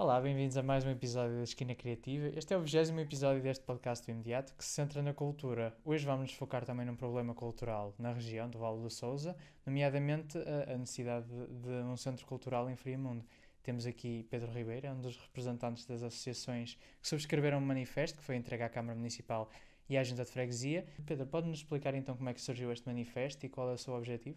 Olá, bem-vindos a mais um episódio da Esquina Criativa. Este é o vigésimo episódio deste podcast do Imediato, que se centra na cultura. Hoje vamos nos focar também num problema cultural na região do Vale do Sousa, nomeadamente a, necessidade de, um centro cultural em Friamundo. Temos aqui Pedro Ribeiro, um dos representantes das associações que subscreveram um manifesto que foi entregue à Câmara Municipal e à Junta de Freguesia. Pedro, pode-nos explicar então como é que surgiu este manifesto e qual é o seu objetivo?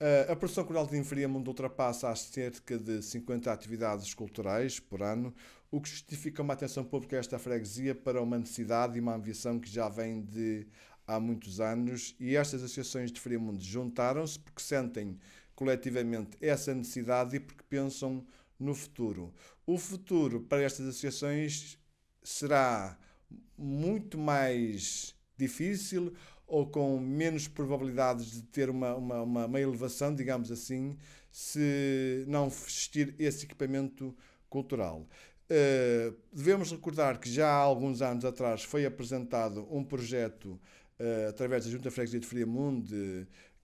Eh, a produção coral de mundo ultrapassa as cerca de 50 atividades culturais por ano, o que justifica uma atenção pública a esta freguesia para uma necessidade e uma ambição que já vem de há muitos anos e estas associações de Friamundo juntaram-se porque sentem coletivamente essa necessidade e porque pensam no futuro. O futuro para estas associações será muito mais difícil ou com menos probabilidades de ter uma, uma, uma, uma elevação, digamos assim, se não existir esse equipamento cultural. Uh, devemos recordar que já há alguns anos atrás foi apresentado um projeto uh, através da Junta Freguesia de Friamundo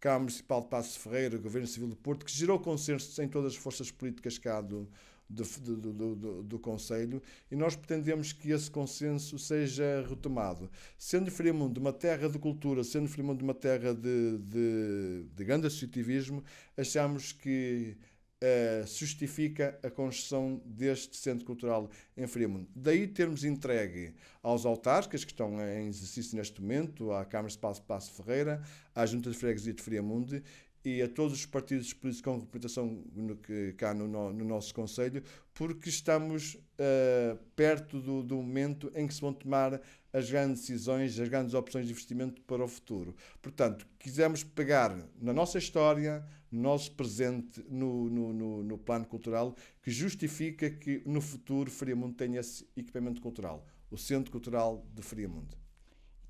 Câmara Municipal de Passo Ferreira, Governo Civil do Porto, que gerou consenso em todas as forças políticas cá do, do, do, do, do Conselho e nós pretendemos que esse consenso seja retomado. Sendo Fremont de uma terra de cultura, sendo Fremont de uma terra de, de, de grande associativismo, achamos que uh, justifica a concessão deste Centro Cultural em Friamundo. Daí termos entregue aos autarcas, que estão em exercício neste momento, à Câmara de Passo, Passo Ferreira, à Junta de Freguesia de Friamundo e a todos os partidos políticos com representação no, cá no, no nosso Conselho, porque estamos uh, perto do, do, momento em que se vão tomar as grandes decisões, as grandes opções de investimento para o futuro. Portanto, quisemos pegar na nossa história, no nosso presente, no, no, no plano cultural, que justifica que no futuro Friamundo tenha esse equipamento cultural, o Centro Cultural de Friamundo.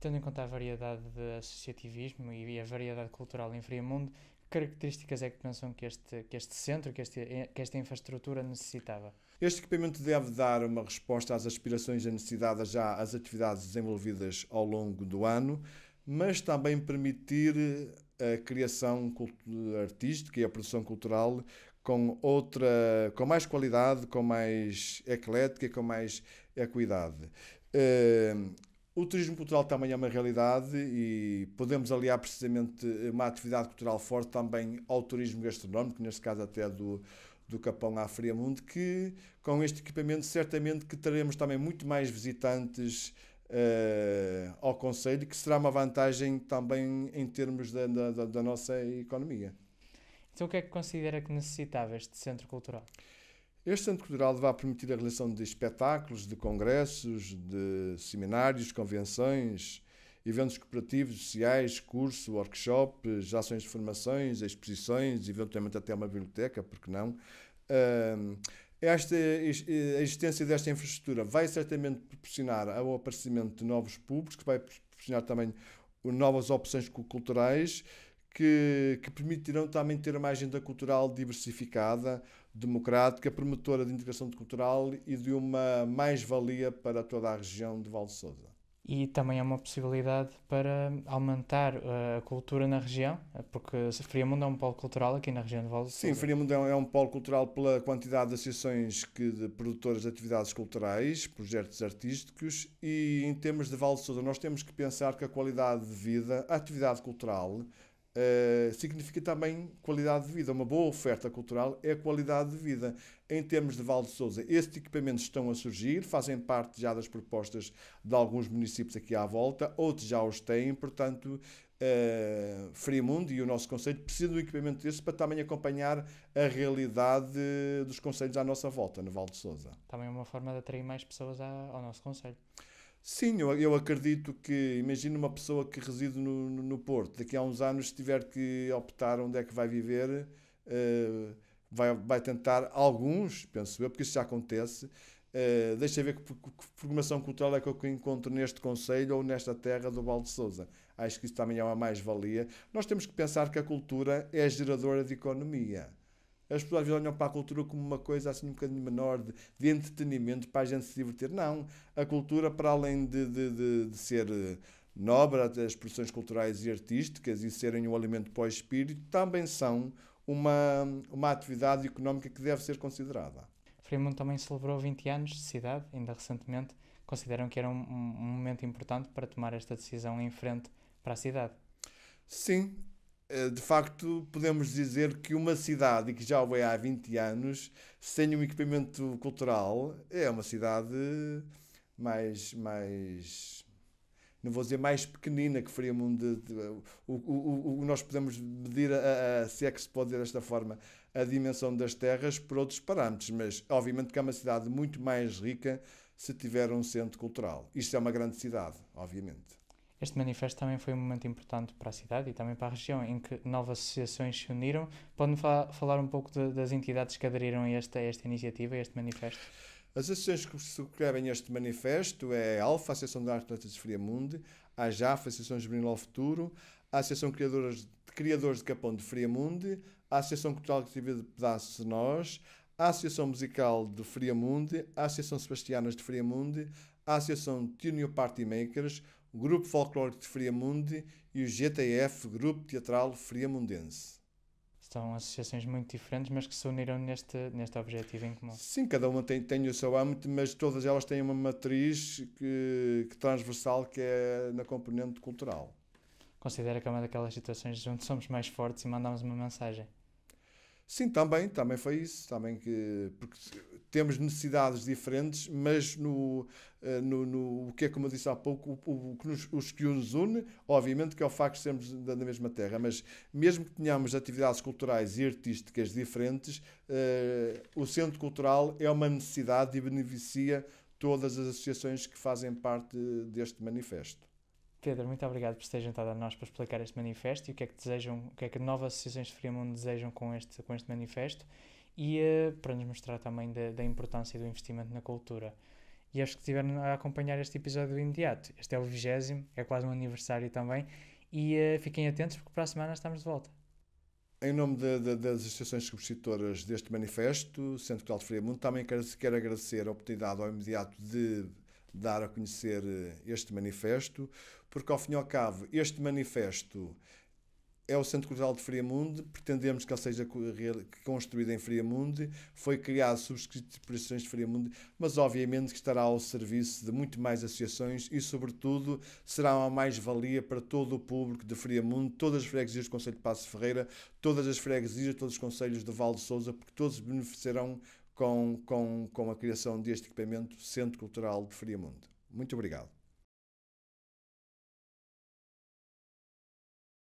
Tendo em conta a variedade de associativismo e a variedade cultural em Friamundo, características é que pensam que este, que este centro, que, este, que esta infraestrutura necessitava? Este equipamento deve dar uma resposta às aspirações e necessidades já às atividades desenvolvidas ao longo do ano, mas também permitir eh, a criação artística e a produção cultural com outra, com mais qualidade, com mais eclética, com mais equidade. Uh, o turismo cultural também é uma realidade e podemos aliar precisamente uma atividade cultural forte também ao turismo gastronómico, neste caso até do, do Capão à Friamundo, que com este equipamento certamente que teremos também muito mais visitantes uh, ao Conselho, que será uma vantagem também em termos da, da, da nossa economia. Então o que é que considera que necessitava este centro cultural? Este Centro Cultural vai permitir a realização de espetáculos, de congressos, de seminários, convenções, eventos cooperativos, sociais, cursos, workshops, ações de formações, exposições, eventualmente até uma biblioteca, porque não? Esta, a existência desta infraestrutura vai certamente proporcionar o aparecimento de novos públicos, que vai proporcionar também novas opções culturais que, que permitirão também ter uma agenda cultural diversificada, democrática, promotora de integração cultural e de uma mais-valia para toda a região de Val de Sousa. E também é uma possibilidade para aumentar eh, a cultura na região, eh, porque Friamundo é um polo cultural aqui na região de Val de Sousa. Sim, Friamundo é, é um polo cultural pela quantidade de associações que, de produtores de atividades culturais, projetos artísticos e em termos de Val de Sousa nós temos que pensar que a qualidade de vida, a atividade cultural, Uh, significa também qualidade de vida. Uma boa oferta cultural é a qualidade de vida. Em termos de Valde de Souza, estes equipamentos estão a surgir, fazem parte já das propostas de alguns municípios aqui à volta, outros já os têm, portanto, uh, eh, Fremundo e o nosso Conselho precisam de um equipamento desse para também acompanhar a realidade dos Conselhos à nossa volta, no Valde de Souza. Também é uma forma de atrair mais pessoas ao nosso Conselho. Sim, eu, eu acredito que, imagina uma pessoa que reside no, no, no, Porto, daqui a uns anos, se tiver que optar onde é que vai viver, uh, vai, vai tentar alguns, penso eu, porque isso já acontece. Uh, deixa ver que, que, formação cultural é que eu encontro neste Conselho ou nesta terra do Val de Souza. Acho que isso também é uma mais-valia. Nós temos que pensar que a cultura é geradora de economia as pessoas às vezes olham para a cultura como uma coisa assim um bocadinho menor de, de entretenimento para a gente se divertir. Não. A cultura, para além de, de, de, de ser eh, nobre, as produções culturais e artísticas e serem um alimento para o espírito, também são uma, uma atividade económica que deve ser considerada. Fremont também celebrou 20 anos de cidade, ainda recentemente. Consideram que era um, um momento importante para tomar esta decisão em frente para a cidade. Sim, eh, de facto, podemos dizer que uma cidade que já o é há 20 anos, sem um equipamento cultural, é uma cidade mais. mais não vou dizer mais pequenina que faria de, de, o, o, o, nós podemos medir a, a, se é que se pode dizer desta forma a dimensão das terras por outros parâmetros, mas obviamente que é uma cidade muito mais rica se tiver um centro cultural. Isto é uma grande cidade, obviamente. Este manifesto também foi um momento importante para a cidade e também para a região, em que novas associações se uniram. Pode-me fa falar um pouco de, das entidades que aderiram a esta, a esta iniciativa, a este manifesto? As associações que subscrevem este manifesto é a Alfa, a Associação de Arte Letras de Friamunde, a JAF, a Associação Juvenil ao Futuro, a Associação Criadores de, Criadores de Capão de Friamunde, a Associação Cultural Criativa de Pedaços de Nós, a Associação Musical de Friamunde, a Associação Sebastianas de Friamunde, a Associação Tunio Party Makers, o Grupo Folclórico de Friamunde e o GTF, Grupo Teatral Friamundense. São associações muito diferentes, mas que se uniram neste, neste objetivo em comum. Sim, cada uma tem, tem o seu âmbito, mas todas elas têm uma matriz que, que transversal que é na componente cultural. Considera que é uma daquelas situações onde somos mais fortes e mandamos uma mensagem? Sim, também, também foi isso, também que porque temos necessidades diferentes, mas no, eh, no, no o que é como eu disse há pouco, o, que nos, os que nos une, obviamente que é o facto de sermos da, da mesma terra, mas mesmo que tenhamos atividades culturais e artísticas diferentes, eh, o Centro Cultural é uma necessidade e beneficia todas as associações que fazem parte deste manifesto. Pedro, muito obrigado por ter juntado a nós para explicar este manifesto e o que é que desejam, o que é que novas associações de Friamundo desejam com este, com este manifesto e uh, para nos mostrar também da, da, importância do investimento na cultura. E acho que estiveram a acompanhar este episódio de imediato. Este é o vigésimo, é quase um aniversário também. E uh, fiquem atentos porque para a semana estamos de volta. Em nome de, de, das associações subscritoras deste manifesto, Centro Cultural de Freire Mundo, também quero, quero agradecer a oportunidade ao imediato de dar a conhecer eh, este manifesto, porque ao fim e ao cabo, este manifesto é o Centro Cultural de Friamundo. pretendemos que ele seja construído em Friamundo, foi criado por associações de Friamundo, mas obviamente que estará ao serviço de muito mais associações e, sobretudo, será uma mais-valia para todo o público de Friamundo, todas as freguesias do Conselho de Passo Ferreira, todas as freguesias, todos os conselhos de Val de Souza, porque todos beneficiarão com, com, com a criação deste equipamento Centro Cultural de Friamundo. Muito obrigado.